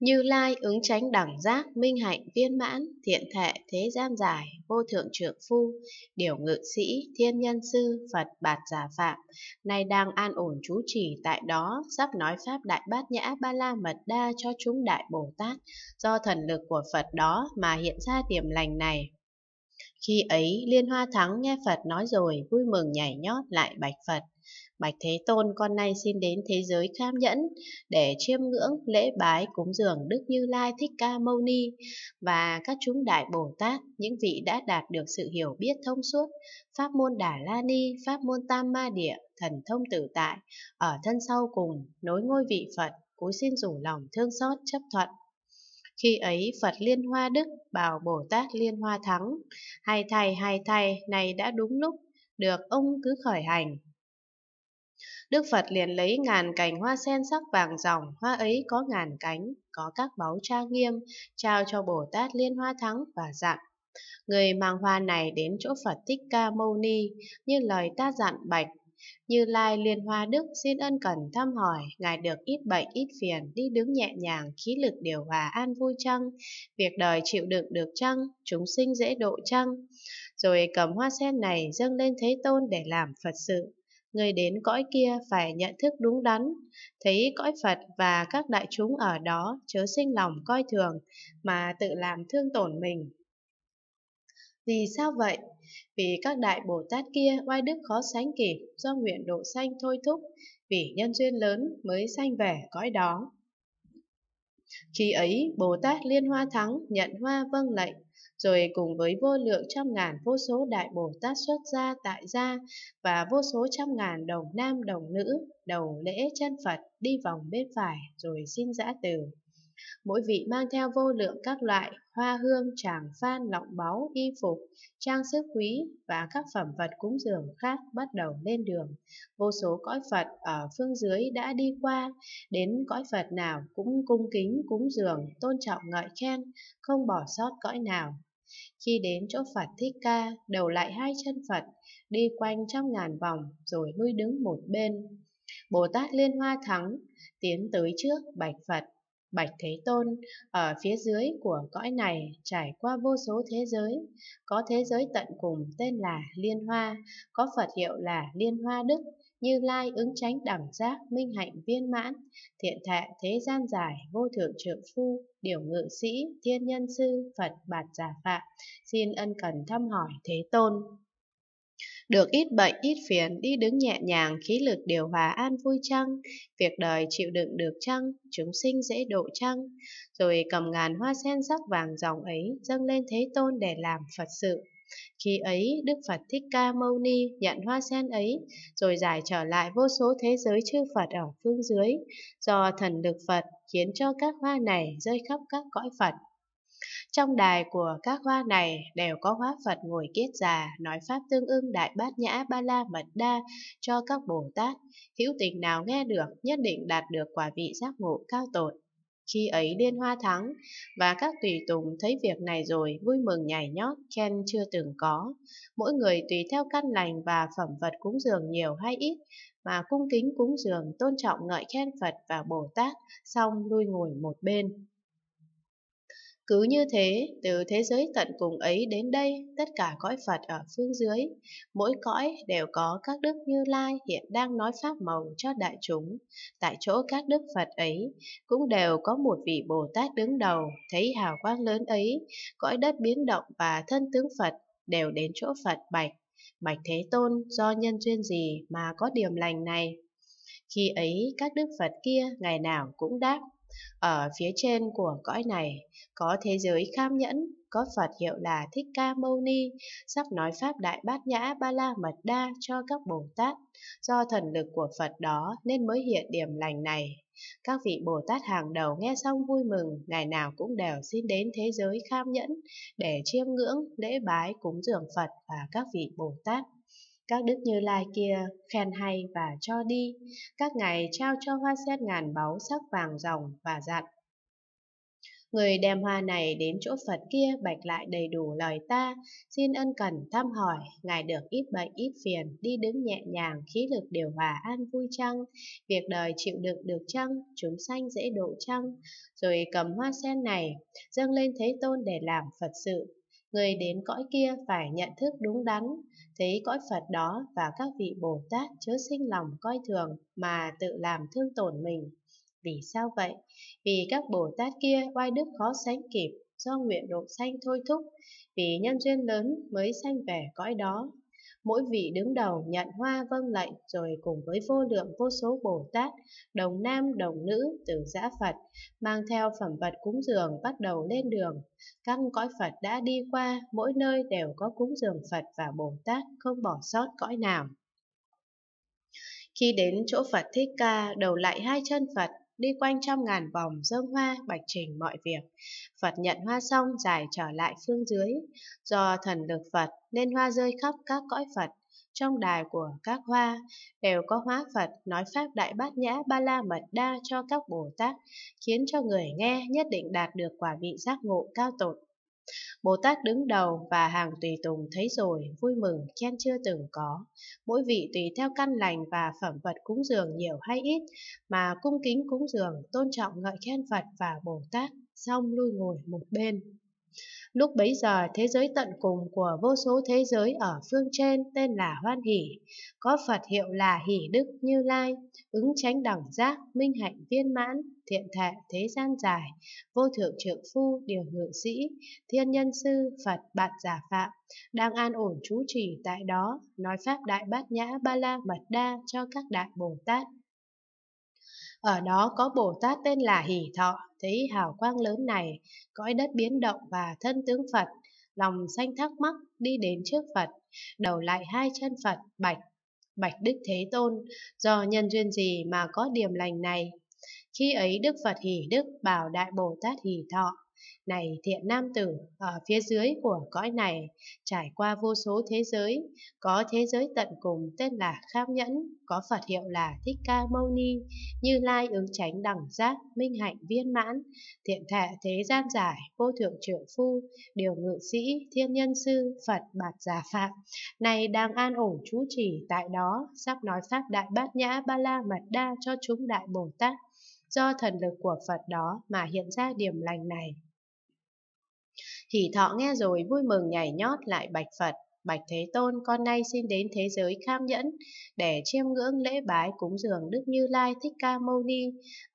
Như Lai ứng chánh đẳng giác, minh hạnh, viên mãn, thiện thệ, thế gian giải, vô thượng trưởng phu, điều ngự sĩ, thiên nhân sư, Phật bạt giả phạm, nay đang an ổn chú trì tại đó, sắp nói Pháp Đại Bát Nhã Ba La Mật Đa cho chúng Đại Bồ Tát, do thần lực của Phật đó mà hiện ra điểm lành này. Khi ấy, Liên Hoa Thắng nghe Phật nói rồi, vui mừng nhảy nhót lại bạch Phật. Bạch Thế Tôn con nay xin đến thế giới kham nhẫn để chiêm ngưỡng lễ bái cúng dường Đức Như Lai Thích Ca Mâu Ni và các chúng đại Bồ Tát, những vị đã đạt được sự hiểu biết thông suốt, pháp môn Đà La Ni, pháp môn Tam Ma Địa, thần thông tử tại, ở thân sau cùng, nối ngôi vị Phật, cúi xin rủ lòng thương xót chấp thuận. Khi ấy Phật Liên Hoa Đức bảo Bồ Tát Liên Hoa Thắng, hai thầy hai thầy này đã đúng lúc, được ông cứ khởi hành, Đức Phật liền lấy ngàn cành hoa sen sắc vàng ròng, hoa ấy có ngàn cánh, có các báu trang nghiêm, trao cho Bồ Tát Liên Hoa Thắng và dặn. Người mang hoa này đến chỗ Phật Thích Ca Mâu Ni, như lời ta dặn bạch, như Lai Liên Hoa Đức xin ân cần thăm hỏi, Ngài được ít bệnh ít phiền, đi đứng nhẹ nhàng, khí lực điều hòa an vui chăng, việc đời chịu đựng được chăng, chúng sinh dễ độ chăng. Rồi cầm hoa sen này dâng lên Thế Tôn để làm Phật sự người đến cõi kia phải nhận thức đúng đắn, thấy cõi Phật và các đại chúng ở đó chớ sinh lòng coi thường mà tự làm thương tổn mình. Vì sao vậy? Vì các đại Bồ Tát kia oai đức khó sánh kịp do nguyện độ sanh thôi thúc, vì nhân duyên lớn mới sanh về cõi đó. Khi ấy, Bồ Tát Liên Hoa Thắng nhận hoa vâng lệnh, rồi cùng với vô lượng trăm ngàn vô số đại Bồ Tát xuất gia tại gia và vô số trăm ngàn đồng nam đồng nữ, đầu lễ chân Phật đi vòng bên phải rồi xin giã từ mỗi vị mang theo vô lượng các loại hoa hương, tràng phan, lọng báu, y phục, trang sức quý và các phẩm vật cúng dường khác bắt đầu lên đường. Vô số cõi Phật ở phương dưới đã đi qua, đến cõi Phật nào cũng cung kính, cúng dường, tôn trọng ngợi khen, không bỏ sót cõi nào. Khi đến chỗ Phật Thích Ca, đầu lại hai chân Phật, đi quanh trong ngàn vòng rồi lui đứng một bên. Bồ Tát Liên Hoa Thắng tiến tới trước bạch Phật Bạch Thế Tôn, ở phía dưới của cõi này trải qua vô số thế giới, có thế giới tận cùng tên là Liên Hoa, có Phật hiệu là Liên Hoa Đức, Như Lai ứng tránh đẳng giác, minh hạnh viên mãn, thiện thệ thế gian dài, vô thượng trượng phu, điều ngự sĩ, thiên nhân sư, Phật bạt giả phạm, xin ân cần thăm hỏi Thế Tôn. Được ít bệnh, ít phiền, đi đứng nhẹ nhàng, khí lực điều hòa an vui chăng? Việc đời chịu đựng được chăng? Chúng sinh dễ độ chăng? Rồi cầm ngàn hoa sen sắc vàng dòng ấy, dâng lên Thế Tôn để làm Phật sự. Khi ấy, Đức Phật Thích Ca Mâu Ni nhận hoa sen ấy, rồi giải trở lại vô số thế giới chư Phật ở phương dưới, do thần lực Phật khiến cho các hoa này rơi khắp các cõi Phật. Trong đài của các hoa này đều có hóa Phật ngồi kiết già, nói Pháp tương ưng đại bát nhã ba la mật đa cho các Bồ Tát. Hữu tình nào nghe được nhất định đạt được quả vị giác ngộ cao tột. Khi ấy liên hoa thắng, và các tùy tùng thấy việc này rồi vui mừng nhảy nhót, khen chưa từng có. Mỗi người tùy theo căn lành và phẩm vật cúng dường nhiều hay ít, mà cung kính cúng dường tôn trọng ngợi khen Phật và Bồ Tát, xong lui ngồi một bên. Cứ như thế, từ thế giới tận cùng ấy đến đây, tất cả cõi Phật ở phương dưới, mỗi cõi đều có các đức Như Lai hiện đang nói pháp màu cho đại chúng. Tại chỗ các đức Phật ấy cũng đều có một vị Bồ Tát đứng đầu, thấy hào quang lớn ấy, cõi đất biến động và thân tướng Phật đều đến chỗ Phật bạch. Bạch Thế Tôn do nhân duyên gì mà có điểm lành này? Khi ấy các đức Phật kia ngày nào cũng đáp ở phía trên của cõi này có thế giới kham nhẫn, có Phật hiệu là Thích Ca Mâu Ni, sắp nói Pháp Đại Bát Nhã Ba La Mật Đa cho các Bồ Tát. Do thần lực của Phật đó nên mới hiện điểm lành này. Các vị Bồ Tát hàng đầu nghe xong vui mừng, ngày nào cũng đều xin đến thế giới kham nhẫn để chiêm ngưỡng, lễ bái, cúng dường Phật và các vị Bồ Tát. Các đức như lai kia khen hay và cho đi, các ngài trao cho hoa sen ngàn báu sắc vàng ròng và dặn. Người đem hoa này đến chỗ Phật kia bạch lại đầy đủ lời ta, xin ân cần thăm hỏi, ngài được ít bệnh ít phiền, đi đứng nhẹ nhàng, khí lực điều hòa an vui chăng, việc đời chịu đựng được chăng, chúng sanh dễ độ chăng, rồi cầm hoa sen này, dâng lên Thế Tôn để làm Phật sự, Người đến cõi kia phải nhận thức đúng đắn, thấy cõi Phật đó và các vị Bồ Tát chớ sinh lòng coi thường mà tự làm thương tổn mình. Vì sao vậy? Vì các Bồ Tát kia oai đức khó sánh kịp, do nguyện độ sanh thôi thúc, vì nhân duyên lớn mới sanh về cõi đó mỗi vị đứng đầu nhận hoa vâng lệnh rồi cùng với vô lượng vô số Bồ Tát, đồng nam đồng nữ từ giã Phật, mang theo phẩm vật cúng dường bắt đầu lên đường. Các cõi Phật đã đi qua, mỗi nơi đều có cúng dường Phật và Bồ Tát, không bỏ sót cõi nào. Khi đến chỗ Phật Thích Ca, đầu lại hai chân Phật, đi quanh trăm ngàn vòng dâng hoa bạch trình mọi việc. Phật nhận hoa xong giải trở lại phương dưới. Do thần lực Phật nên hoa rơi khắp các cõi Phật. Trong đài của các hoa đều có hóa Phật nói Pháp Đại Bát Nhã Ba La Mật Đa cho các Bồ Tát, khiến cho người nghe nhất định đạt được quả vị giác ngộ cao tột. Bồ Tát đứng đầu và hàng tùy tùng thấy rồi, vui mừng, khen chưa từng có. Mỗi vị tùy theo căn lành và phẩm vật cúng dường nhiều hay ít, mà cung kính cúng dường, tôn trọng ngợi khen Phật và Bồ Tát, xong lui ngồi một bên. Lúc bấy giờ, thế giới tận cùng của vô số thế giới ở phương trên tên là Hoan Hỷ, có Phật hiệu là Hỷ Đức Như Lai, ứng chánh đẳng giác, minh hạnh viên mãn, thiện thệ thế gian dài, vô thượng trượng phu, điều ngự sĩ, thiên nhân sư, Phật, bạn giả phạm, đang an ổn trú trì tại đó, nói pháp đại bát nhã ba la mật đa cho các đại Bồ Tát. Ở đó có Bồ Tát tên là Hỷ Thọ, thấy hào quang lớn này, cõi đất biến động và thân tướng Phật, lòng sanh thắc mắc đi đến trước Phật, đầu lại hai chân Phật, bạch Bạch Đức Thế Tôn, do nhân duyên gì mà có điểm lành này? Khi ấy Đức Phật hỷ đức bảo Đại Bồ Tát hỷ thọ, này thiện nam tử, ở phía dưới của cõi này, trải qua vô số thế giới, có thế giới tận cùng tên là Kham Nhẫn, có Phật hiệu là Thích Ca Mâu Ni, Như Lai ứng tránh đẳng giác, minh hạnh viên mãn, thiện thệ thế gian giải, vô thượng trưởng phu, điều ngự sĩ, thiên nhân sư, Phật bạt giả phạm, này đang an ổn trú trì tại đó, sắp nói Pháp Đại Bát Nhã Ba La Mật Đa cho chúng Đại Bồ Tát do thần lực của Phật đó mà hiện ra điểm lành này. Hỷ thọ nghe rồi vui mừng nhảy nhót lại bạch Phật. Bạch Thế Tôn, con nay xin đến thế giới kham nhẫn để chiêm ngưỡng lễ bái cúng dường Đức Như Lai Thích Ca Mâu Ni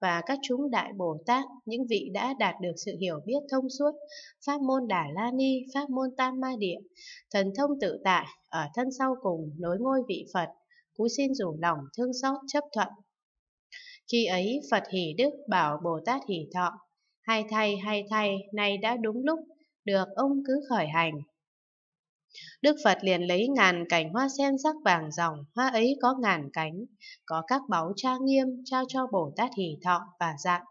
và các chúng đại Bồ Tát, những vị đã đạt được sự hiểu biết thông suốt, pháp môn Đà La Ni, pháp môn Tam Ma Địa, thần thông tự tại, ở thân sau cùng nối ngôi vị Phật, cú xin rủ lòng thương xót chấp thuận khi ấy Phật Hỷ Đức bảo Bồ Tát Hỷ Thọ, hay thay hay thay, nay đã đúng lúc, được ông cứ khởi hành. Đức Phật liền lấy ngàn cành hoa sen sắc vàng ròng, hoa ấy có ngàn cánh, có các báu tra nghiêm trao cho Bồ Tát Hỷ Thọ và dặn,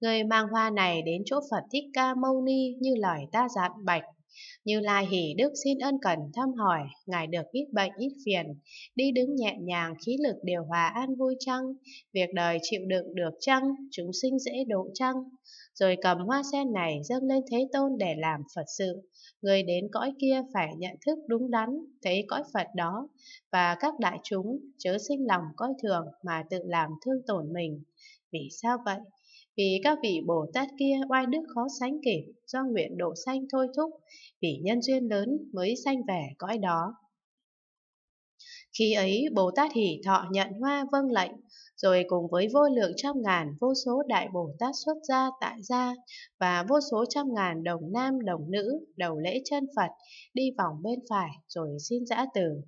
người mang hoa này đến chỗ Phật Thích Ca Mâu Ni như lời ta dặn bạch như Lai Hỷ Đức xin ân cần thăm hỏi, Ngài được ít bệnh ít phiền, đi đứng nhẹ nhàng khí lực điều hòa an vui chăng, việc đời chịu đựng được chăng, chúng sinh dễ độ chăng. Rồi cầm hoa sen này dâng lên Thế Tôn để làm Phật sự, người đến cõi kia phải nhận thức đúng đắn, thấy cõi Phật đó, và các đại chúng chớ sinh lòng coi thường mà tự làm thương tổn mình. Vì sao vậy? Vì các vị Bồ Tát kia oai đức khó sánh kịp do nguyện độ sanh thôi thúc, vì nhân duyên lớn mới sanh về cõi đó. Khi ấy Bồ Tát Hỷ Thọ nhận hoa vâng lệnh, rồi cùng với vô lượng trăm ngàn vô số đại Bồ Tát xuất gia tại gia và vô số trăm ngàn đồng nam đồng nữ đầu lễ chân Phật đi vòng bên phải rồi xin giã từ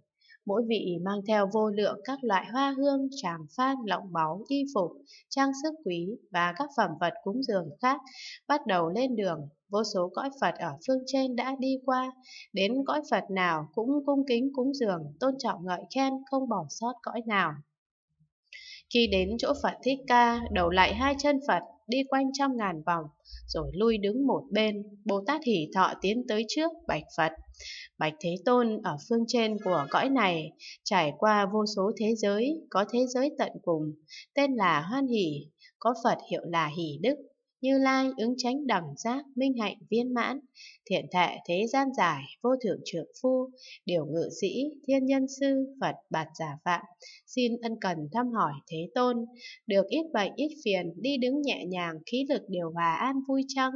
mỗi vị mang theo vô lượng các loại hoa hương, tràng phan, lọng báu, y phục, trang sức quý và các phẩm vật cúng dường khác, bắt đầu lên đường. Vô số cõi Phật ở phương trên đã đi qua, đến cõi Phật nào cũng cung kính cúng dường, tôn trọng ngợi khen, không bỏ sót cõi nào. Khi đến chỗ Phật Thích Ca, đầu lại hai chân Phật, đi quanh trăm ngàn vòng, rồi lui đứng một bên. Bồ Tát Hỷ Thọ tiến tới trước Bạch Phật. Bạch Thế Tôn ở phương trên của cõi này, trải qua vô số thế giới, có thế giới tận cùng, tên là Hoan Hỷ, có Phật hiệu là Hỷ Đức. Như Lai ứng tránh đẳng giác minh hạnh viên mãn, thiện thệ thế gian giải, vô thượng trượng phu, điều ngự sĩ, thiên nhân sư, Phật bạt giả phạm, xin ân cần thăm hỏi Thế Tôn, được ít bệnh ít phiền, đi đứng nhẹ nhàng, khí lực điều hòa an vui chăng,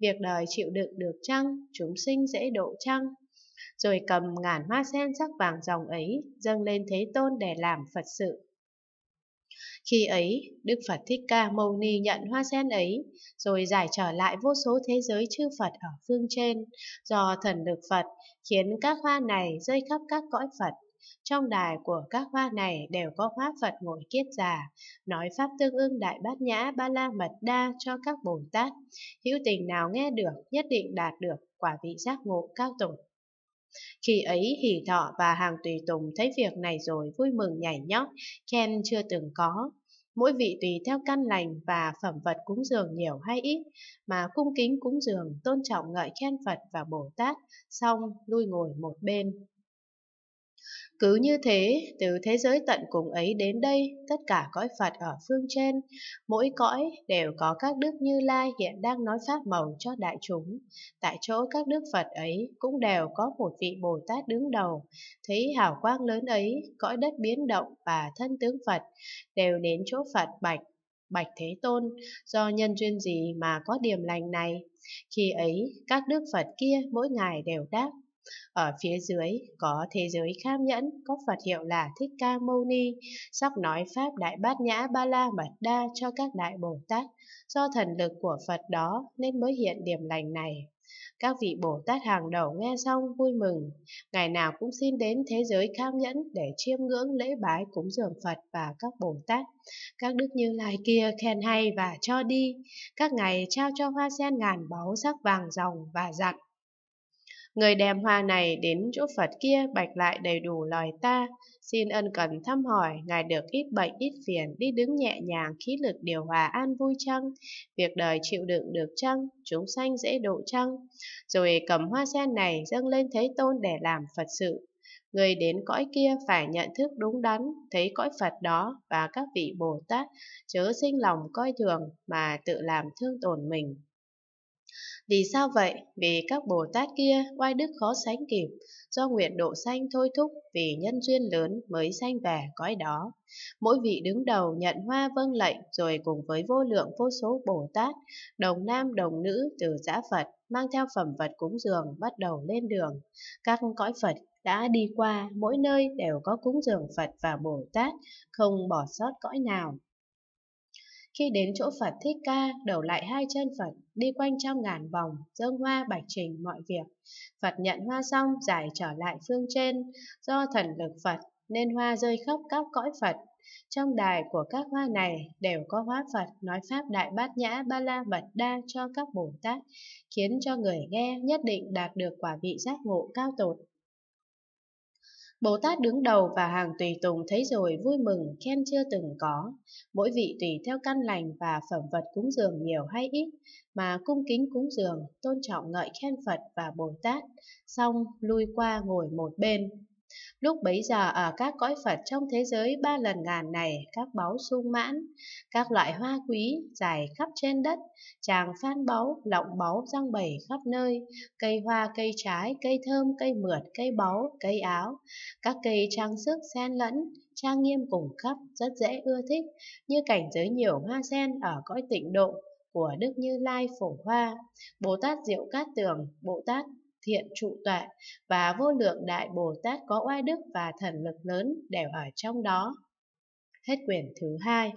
việc đời chịu đựng được chăng, chúng sinh dễ độ chăng, rồi cầm ngàn hoa sen sắc vàng dòng ấy dâng lên Thế Tôn để làm Phật sự. Khi ấy, Đức Phật Thích Ca Mâu Ni nhận hoa sen ấy, rồi giải trở lại vô số thế giới chư Phật ở phương trên, do thần lực Phật khiến các hoa này rơi khắp các cõi Phật. Trong đài của các hoa này đều có hóa Phật ngồi kiết già, nói Pháp tương ưng Đại Bát Nhã Ba La Mật Đa cho các Bồ Tát. Hữu tình nào nghe được nhất định đạt được quả vị giác ngộ cao tột. Khi ấy hỷ thọ và hàng tùy tùng thấy việc này rồi vui mừng nhảy nhót, khen chưa từng có. Mỗi vị tùy theo căn lành và phẩm vật cúng dường nhiều hay ít, mà cung kính cúng dường, tôn trọng ngợi khen Phật và Bồ Tát, xong lui ngồi một bên. Cứ như thế, từ thế giới tận cùng ấy đến đây, tất cả cõi Phật ở phương trên, mỗi cõi đều có các đức Như Lai hiện đang nói pháp màu cho đại chúng. Tại chỗ các đức Phật ấy cũng đều có một vị Bồ Tát đứng đầu. Thấy hào quang lớn ấy, cõi đất biến động và thân tướng Phật đều đến chỗ Phật bạch Bạch Thế Tôn, do nhân duyên gì mà có điểm lành này? Khi ấy, các đức Phật kia mỗi ngày đều đáp, ở phía dưới có thế giới kham nhẫn, có Phật hiệu là Thích Ca Mâu Ni, sóc nói Pháp Đại Bát Nhã Ba La Mật Đa cho các Đại Bồ Tát. Do thần lực của Phật đó nên mới hiện điểm lành này. Các vị Bồ Tát hàng đầu nghe xong vui mừng, ngày nào cũng xin đến thế giới kham nhẫn để chiêm ngưỡng lễ bái cúng dường Phật và các Bồ Tát. Các đức như lai kia khen hay và cho đi, các ngày trao cho hoa sen ngàn báu sắc vàng ròng và dặn. Người đem hoa này đến chỗ Phật kia bạch lại đầy đủ lời ta, xin ân cần thăm hỏi, ngài được ít bệnh ít phiền, đi đứng nhẹ nhàng, khí lực điều hòa an vui chăng? Việc đời chịu đựng được chăng? Chúng sanh dễ độ chăng? Rồi cầm hoa sen này dâng lên Thế Tôn để làm Phật sự. Người đến cõi kia phải nhận thức đúng đắn, thấy cõi Phật đó và các vị Bồ Tát, chớ sinh lòng coi thường mà tự làm thương tổn mình. Vì sao vậy? Vì các Bồ Tát kia oai đức khó sánh kịp, do nguyện độ sanh thôi thúc vì nhân duyên lớn mới sanh về cõi đó. Mỗi vị đứng đầu nhận hoa vâng lệnh rồi cùng với vô lượng vô số Bồ Tát, đồng nam đồng nữ từ giã Phật mang theo phẩm vật cúng dường bắt đầu lên đường. Các cõi Phật đã đi qua mỗi nơi đều có cúng dường Phật và Bồ Tát, không bỏ sót cõi nào. Khi đến chỗ Phật Thích Ca, đầu lại hai chân Phật, đi quanh trong ngàn vòng, dâng hoa bạch trình mọi việc. Phật nhận hoa xong, giải trở lại phương trên. Do thần lực Phật, nên hoa rơi khóc các cõi Phật. Trong đài của các hoa này đều có hóa Phật nói Pháp Đại Bát Nhã Ba La Mật Đa cho các Bồ Tát, khiến cho người nghe nhất định đạt được quả vị giác ngộ cao tột. Bồ Tát đứng đầu và hàng tùy tùng thấy rồi vui mừng, khen chưa từng có. Mỗi vị tùy theo căn lành và phẩm vật cúng dường nhiều hay ít, mà cung kính cúng dường, tôn trọng ngợi khen Phật và Bồ Tát, xong lui qua ngồi một bên. Lúc bấy giờ ở các cõi Phật trong thế giới ba lần ngàn này, các báu sung mãn, các loại hoa quý dài khắp trên đất, chàng phan báu, lọng báu răng bày khắp nơi, cây hoa, cây trái, cây thơm, cây mượt, cây báu, cây áo, các cây trang sức xen lẫn, trang nghiêm cùng khắp, rất dễ ưa thích, như cảnh giới nhiều hoa sen ở cõi tịnh độ của Đức Như Lai Phổ Hoa, Bồ Tát Diệu Cát Tường, Bồ Tát thiện trụ tọa và vô lượng đại Bồ Tát có oai đức và thần lực lớn đều ở trong đó. Hết quyển thứ hai.